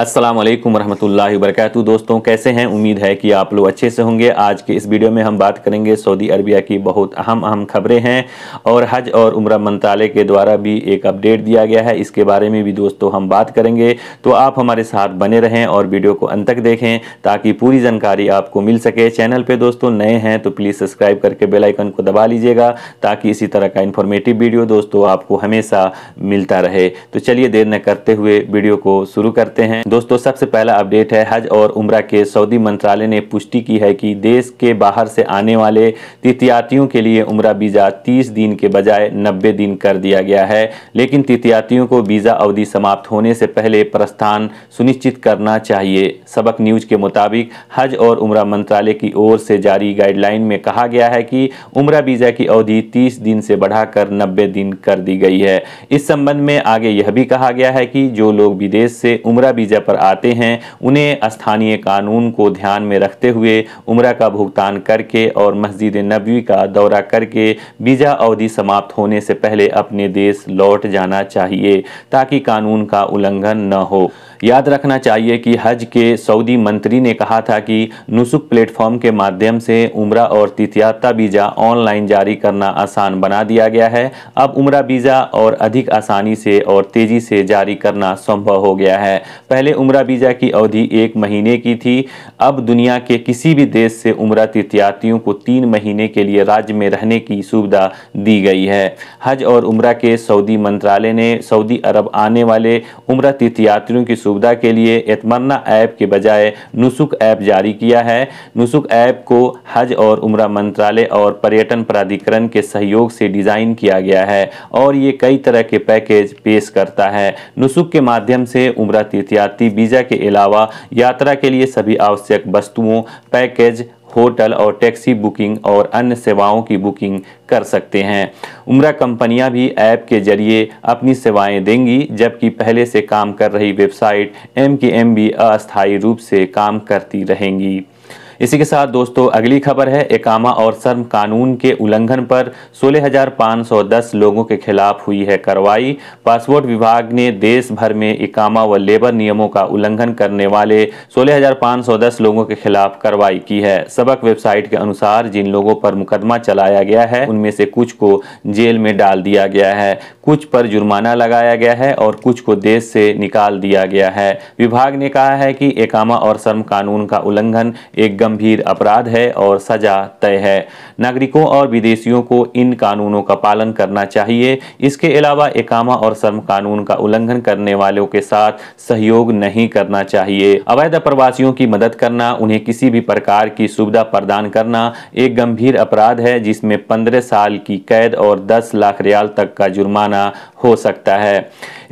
अस्सलाम वालेकुम रहमतुल्लाहि दोस्तों कैसे हैं उम्मीद है कि आप लोग अच्छे से होंगे आज के इस वीडियो में हम बात करेंगे सऊदी अरबिया की बहुत अहम अहम खबरें हैं और हज और उम्र मंत्रालय के द्वारा भी एक अपडेट दिया गया है इसके बारे में भी दोस्तों हम बात करेंगे तो आप हमारे साथ बने रहें और वीडियो को अंत तक देखें ताकि पूरी जानकारी आपको मिल सके चैनल पर दोस्तों नए हैं तो प्लीज़ सब्सक्राइब करके बेलाइकन को दबा लीजिएगा ताकि इसी तरह का इन्फॉर्मेटिव वीडियो दोस्तों आपको हमेशा मिलता रहे तो चलिए देर न करते हुए वीडियो को शुरू करते हैं दोस्तों सबसे पहला अपडेट है हज और उम्र के सऊदी मंत्रालय ने पुष्टि की है कि देश के बाहर से आने वाले तीर्थयात्रियों के लिए उम्र वीज़ा 30 दिन के बजाय 90 दिन कर दिया गया है लेकिन तीर्थयात्रियों को वीज़ा अवधि समाप्त होने से पहले प्रस्थान सुनिश्चित करना चाहिए सबक न्यूज के मुताबिक हज और उम्र मंत्रालय की ओर से जारी गाइडलाइन में कहा गया है कि उम्र वीज़ा की अवधि तीस दिन से बढ़ाकर नब्बे दिन कर दी गई है इस संबंध में आगे यह भी कहा गया है कि जो लोग विदेश से उम्र वीज़ा दर्जा पर आते हैं उन्हें स्थानीय कानून को ध्यान में रखते हुए उम्र का भुगतान करके और मस्जिद नबी का दौरा करके वीज़ा अवधि समाप्त होने से पहले अपने देश लौट जाना चाहिए ताकि कानून का उल्लंघन न हो याद रखना चाहिए कि हज के सऊदी मंत्री ने कहा था कि नुसुक प्लेटफॉर्म के माध्यम से उम्र और तीतियाता वीज़ा ऑनलाइन जारी करना आसान बना दिया गया है अब उम्र वीज़ा और अधिक आसानी से और तेज़ी से जारी करना संभव हो गया है पहले पहले उम्र वीज़ा की अवधि एक महीने की थी अब दुनिया के किसी भी देश से उम्र तीर्थयात्रियों को तीन महीने के लिए राज्य में रहने की सुविधा दी गई है हज और उम्र के सऊदी मंत्रालय ने सऊदी अरब आने वाले उम्र तीर्थयात्रियों की सुविधा के लिए एतमन्ना ऐप के बजाय नुसुक ऐप जारी किया है नुसुक ऐप को हज और उम्र मंत्रालय और पर्यटन प्राधिकरण के सहयोग से डिज़ाइन किया गया है और ये कई तरह के पैकेज पेश करता है नुसुक के माध्यम से उम्र तीर्थयात्री यात्री वीज़ा के अलावा यात्रा के लिए सभी आवश्यक वस्तुओं पैकेज होटल और टैक्सी बुकिंग और अन्य सेवाओं की बुकिंग कर सकते हैं उम्र कंपनियां भी ऐप के जरिए अपनी सेवाएं देंगी जबकि पहले से काम कर रही वेबसाइट एम के एम भी अस्थायी रूप से काम करती रहेंगी इसी के साथ दोस्तों अगली खबर है एकामा और शर्म कानून के उल्लंघन पर 16,510 लोगों के खिलाफ हुई है कार्रवाई पासपोर्ट विभाग ने देश भर में एकामा व लेबर नियमों का उल्लंघन करने वाले 16,510 लोगों के खिलाफ कार्रवाई की है सबक वेबसाइट के अनुसार जिन लोगों पर मुकदमा चलाया गया है उनमें से कुछ को जेल में डाल दिया गया है कुछ पर जुर्माना लगाया गया है और कुछ को देश से निकाल दिया गया है विभाग ने कहा है कि एकामा और शर्म कानून का उल्लंघन एक गंभीर अपराध है और सजा तय है नागरिकों और विदेशियों को इन कानूनों का पालन करना चाहिए इसके अलावा एकामा और श्रम कानून का उल्लंघन करने वालों के साथ सहयोग नहीं करना चाहिए अवैध प्रवासियों की मदद करना उन्हें किसी भी प्रकार की सुविधा प्रदान करना एक गंभीर अपराध है जिसमें पंद्रह साल की कैद और दस लाख रियाल तक का जुर्माना हो सकता है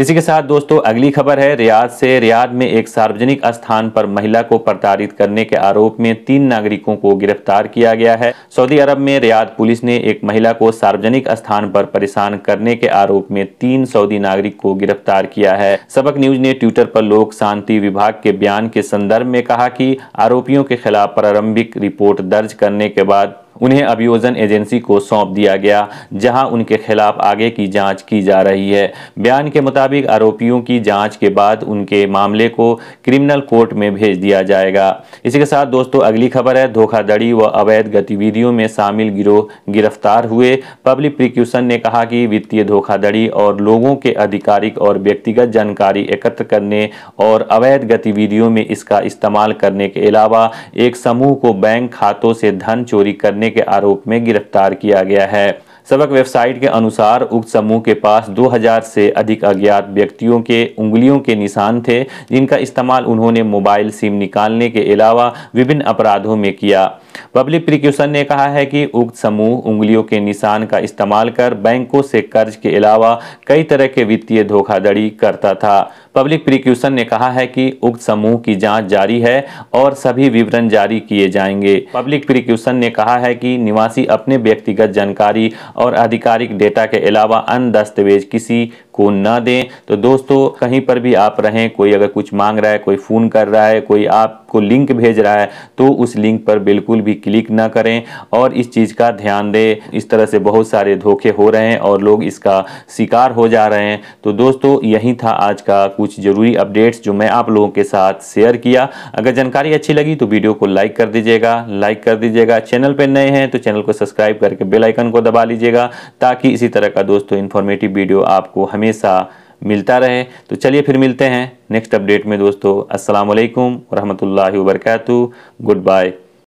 इसी के साथ दोस्तों अगली खबर है रियाद से रियाद में एक सार्वजनिक स्थान पर महिला को प्रताड़ित करने के आरोप में तीन नागरिकों को गिरफ्तार किया गया है सऊदी अरब में रियाद पुलिस ने एक महिला को सार्वजनिक स्थान पर परेशान करने के आरोप में तीन सऊदी नागरिक को गिरफ्तार किया है सबक न्यूज ने ट्विटर पर लोक शांति विभाग के बयान के संदर्भ में कहा कि आरोपियों के खिलाफ प्रारंभिक रिपोर्ट दर्ज करने के बाद उन्हें अभियोजन एजेंसी को सौंप दिया गया जहां उनके खिलाफ आगे की जांच की जा रही है बयान के मुताबिक आरोपियों की जांच के बाद उनके मामले को क्रिमिनल कोर्ट में भेज दिया जाएगा इसी के साथ दोस्तों अगली खबर है धोखाधड़ी व अवैध गतिविधियों में शामिल गिरोह गिरफ्तार हुए पब्लिक प्रिक्यूशन ने कहा कि वित्तीय धोखाधड़ी और लोगों के आधिकारिक और व्यक्तिगत जानकारी एकत्र करने और अवैध गतिविधियों में इसका इस्तेमाल करने के अलावा एक समूह को बैंक खातों से धन चोरी करने करने के आरोप में गिरफ्तार किया गया है सबक वेबसाइट के अनुसार उक्त समूह के पास 2000 से अधिक अज्ञात व्यक्तियों के उंगलियों के निशान थे जिनका इस्तेमाल उन्होंने मोबाइल सिम निकालने के अलावा विभिन्न अपराधों में किया पब्लिक प्रिक्यूशन ने कहा है कि उक्त समूह उंगलियों के निशान का इस्तेमाल कर बैंकों से कर्ज के अलावा कई तरह के वित्तीय धोखाधड़ी करता था पब्लिक प्रिक्यूशन ने कहा है कि उक्त समूह की जांच जारी है और सभी विवरण जारी किए जाएंगे पब्लिक प्रिक्यूशन ने कहा है कि निवासी अपने व्यक्तिगत जानकारी और आधिकारिक डेटा के अलावा अन्य दस्तावेज किसी को न दें तो दोस्तों कहीं पर भी आप रहें कोई अगर कुछ मांग रहा है कोई फ़ोन कर रहा है कोई आप आपको लिंक भेज रहा है तो उस लिंक पर बिल्कुल भी क्लिक ना करें और इस चीज़ का ध्यान दें इस तरह से बहुत सारे धोखे हो रहे हैं और लोग इसका शिकार हो जा रहे हैं तो दोस्तों यही था आज का कुछ ज़रूरी अपडेट्स जो मैं आप लोगों के साथ शेयर किया अगर जानकारी अच्छी लगी तो वीडियो को लाइक कर दीजिएगा लाइक कर दीजिएगा चैनल पर नए हैं तो चैनल को सब्सक्राइब करके बेलाइकन को दबा लीजिएगा ताकि इसी तरह का दोस्तों इन्फॉर्मेटिव वीडियो आपको हमेशा मिलता रहे तो चलिए फिर मिलते हैं नेक्स्ट अपडेट में दोस्तों असलकम वरहमल वर्क गुड बाय